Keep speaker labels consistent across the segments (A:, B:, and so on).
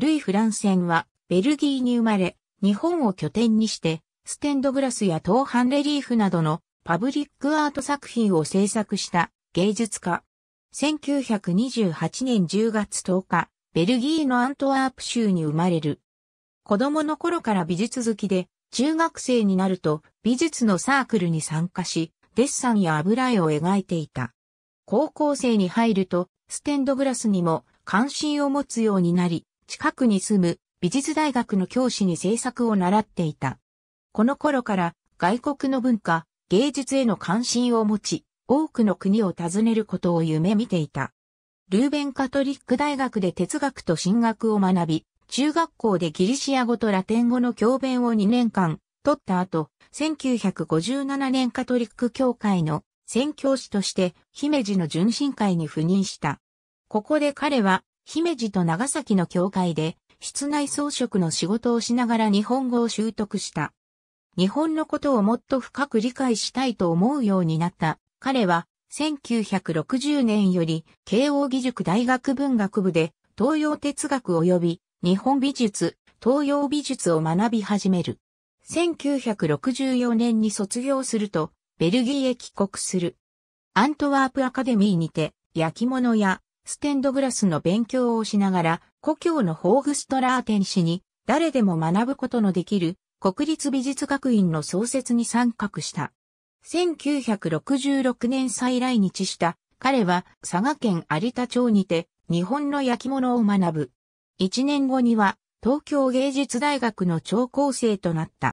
A: ルイ・フランセンは、ベルギーに生まれ、日本を拠点にして、ステンドグラスや東版レリーフなどのパブリックアート作品を制作した芸術家。1928年10月10日、ベルギーのアントワープ州に生まれる。子供の頃から美術好きで、中学生になると美術のサークルに参加し、デッサンや油絵を描いていた。高校生に入ると、ステンドグラスにも関心を持つようになり、近くに住む美術大学の教師に制作を習っていた。この頃から外国の文化、芸術への関心を持ち、多くの国を訪ねることを夢見ていた。ルーベンカトリック大学で哲学と神学を学び、中学校でギリシア語とラテン語の教鞭を2年間取った後、1957年カトリック教会の宣教師として姫路の純真会に赴任した。ここで彼は姫路と長崎の教会で、室内装飾の仕事をしながら日本語を習得した。日本のことをもっと深く理解したいと思うようになった。彼は、1960年より、慶応義塾大学文学部で、東洋哲学及び、日本美術、東洋美術を学び始める。1964年に卒業すると、ベルギーへ帰国する。アントワープアカデミーにて、焼き物やステンドグラスの勉強をしながら、故郷のホーグストラーテン氏に、誰でも学ぶことのできる、国立美術学院の創設に参画した。1966年再来日した、彼は佐賀県有田町にて、日本の焼き物を学ぶ。1年後には、東京芸術大学の超高生となった。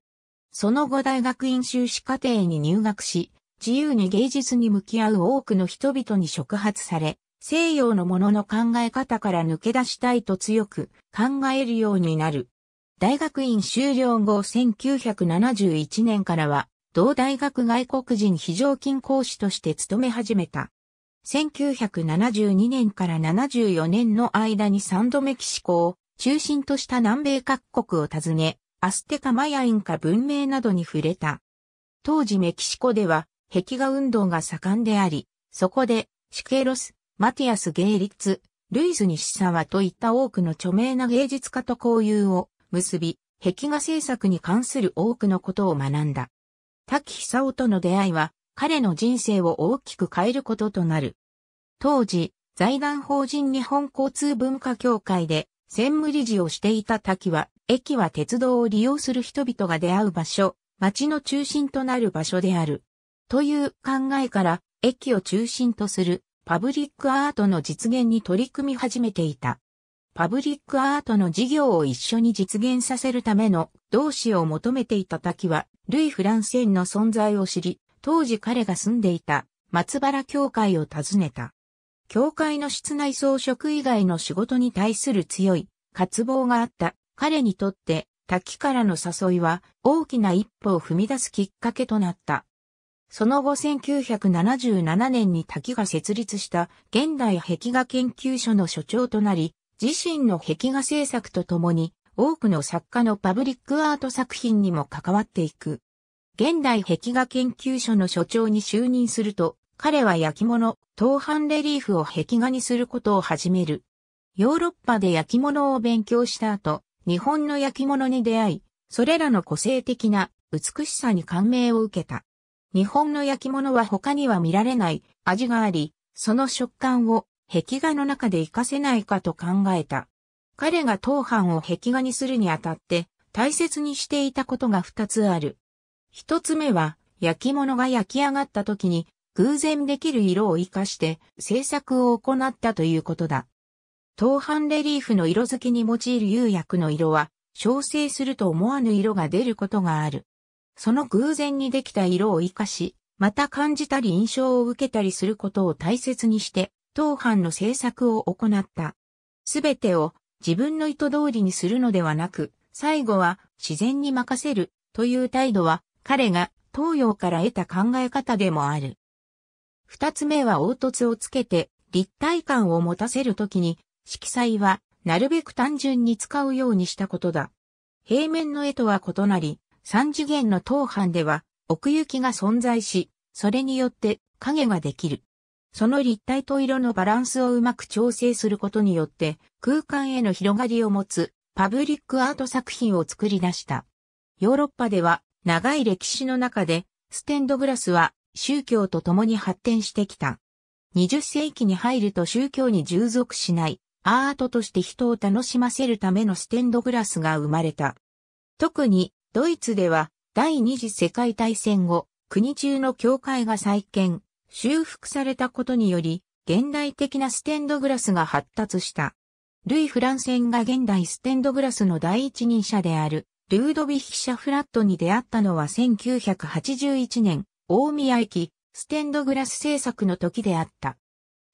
A: その後大学院修士課程に入学し、自由に芸術に向き合う多くの人々に触発され、西洋のものの考え方から抜け出したいと強く考えるようになる。大学院修了後1971年からは、同大学外国人非常勤講師として勤め始めた。1972年から74年の間に3度メキシコを中心とした南米各国を訪ね、アステカマヤインカ文明などに触れた。当時メキシコでは壁画運動が盛んであり、そこでシケロス、マティアス・ゲーリッツ、ルイズ・ニシサワといった多くの著名な芸術家と交友を結び、壁画制作に関する多くのことを学んだ。滝久夫との出会いは、彼の人生を大きく変えることとなる。当時、財団法人日本交通文化協会で専務理事をしていた滝は、駅は鉄道を利用する人々が出会う場所、街の中心となる場所である。という考えから、駅を中心とするパブリックアートの実現に取り組み始めていた。パブリックアートの事業を一緒に実現させるための同志を求めていた滝は、ルイ・フランセンの存在を知り、当時彼が住んでいた松原教会を訪ねた。教会の室内装飾以外の仕事に対する強い渇望があった彼にとって滝からの誘いは大きな一歩を踏み出すきっかけとなった。その後1977年に滝が設立した現代壁画研究所の所長となり、自身の壁画制作とともに多くの作家のパブリックアート作品にも関わっていく。現代壁画研究所の所長に就任すると、彼は焼き物、東版レリーフを壁画にすることを始める。ヨーロッパで焼き物を勉強した後、日本の焼き物に出会い、それらの個性的な美しさに感銘を受けた。日本の焼き物は他には見られない味があり、その食感を壁画の中で活かせないかと考えた。彼が当藩を壁画にするにあたって大切にしていたことが二つある。一つ目は焼き物が焼き上がった時に偶然できる色を活かして制作を行ったということだ。当藩レリーフの色付きに用いる釉薬の色は調整すると思わぬ色が出ることがある。その偶然にできた色を活かし、また感じたり印象を受けたりすることを大切にして、当班の制作を行った。すべてを自分の意図通りにするのではなく、最後は自然に任せるという態度は彼が東洋から得た考え方でもある。二つ目は凹凸をつけて立体感を持たせるときに色彩はなるべく単純に使うようにしたことだ。平面の絵とは異なり、三次元の当藩では奥行きが存在し、それによって影ができる。その立体と色のバランスをうまく調整することによって空間への広がりを持つパブリックアート作品を作り出した。ヨーロッパでは長い歴史の中でステンドグラスは宗教と共に発展してきた。20世紀に入ると宗教に従属しないアートとして人を楽しませるためのステンドグラスが生まれた。特にドイツでは第二次世界大戦後、国中の教会が再建、修復されたことにより、現代的なステンドグラスが発達した。ルイ・フランセンが現代ステンドグラスの第一人者である、ルードヴィヒ・シャフラットに出会ったのは1981年、大宮駅、ステンドグラス制作の時であった。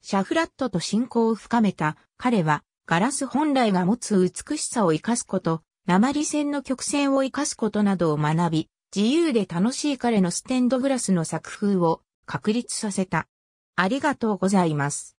A: シャフラットと親交を深めた彼は、ガラス本来が持つ美しさを生かすこと、鉛線の曲線を活かすことなどを学び、自由で楽しい彼のステンドグラスの作風を確立させた。ありがとうございます。